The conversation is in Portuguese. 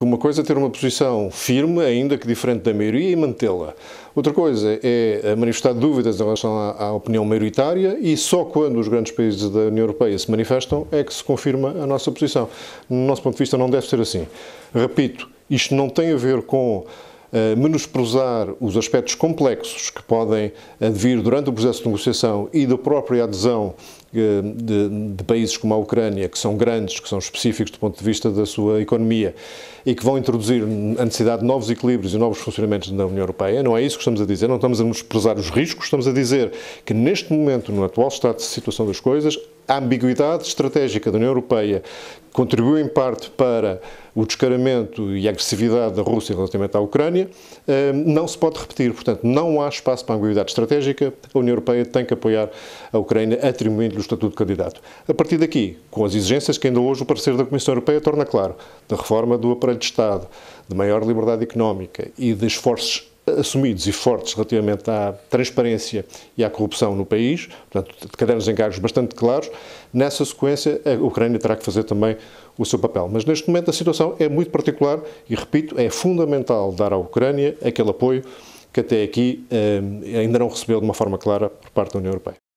Uma coisa é ter uma posição firme, ainda que diferente da maioria, e mantê-la. Outra coisa é eh, manifestar dúvidas em relação à, à, opinião maioritária e só quando os grandes países da União Europeia se manifestam é que se confirma a nossa posição. No nosso ponto de vista, não deve ser assim. Repito, isto não tem a ver com eh, menosprezar os aspectos complexos que podem advir durante o processo de negociação e da própria adesão eh, de, de, países como a Ucrânia, que são grandes, que são específicos do ponto de vista da sua economia e que vão introduzir a necessidade de novos equilíbrios e novos funcionamentos na União Europeia. Não é isso que estamos a dizer, não estamos a menosprezar os riscos, estamos a dizer que neste momento, no atual estado de situação das coisas, a ambiguidade estratégica da União Europeia contribuiu em parte para o descaramento e a agressividade da Rússia relativamente à Ucrânia, eh, não se pode repetir. Portanto, não há espaço para ambiguidade estratégica. A União Europeia tem que apoiar a Ucrânia atribuindo-lhe o estatuto de candidato. A partir daqui, com as exigências que ainda hoje o parecer da Comissão Europeia torna claro, da reforma do aparelho de Estado, de maior liberdade económica e de esforços assumidos e fortes relativamente à transparência e à corrupção no país, portanto, cadernos encargos bastante claros. Nessa sequência, a Ucrânia terá que fazer também o seu papel. Mas neste momento a situação é muito particular e, repito, é fundamental dar à Ucrânia aquele apoio que até aqui eh, ainda não recebeu de uma forma clara por parte da União Europeia.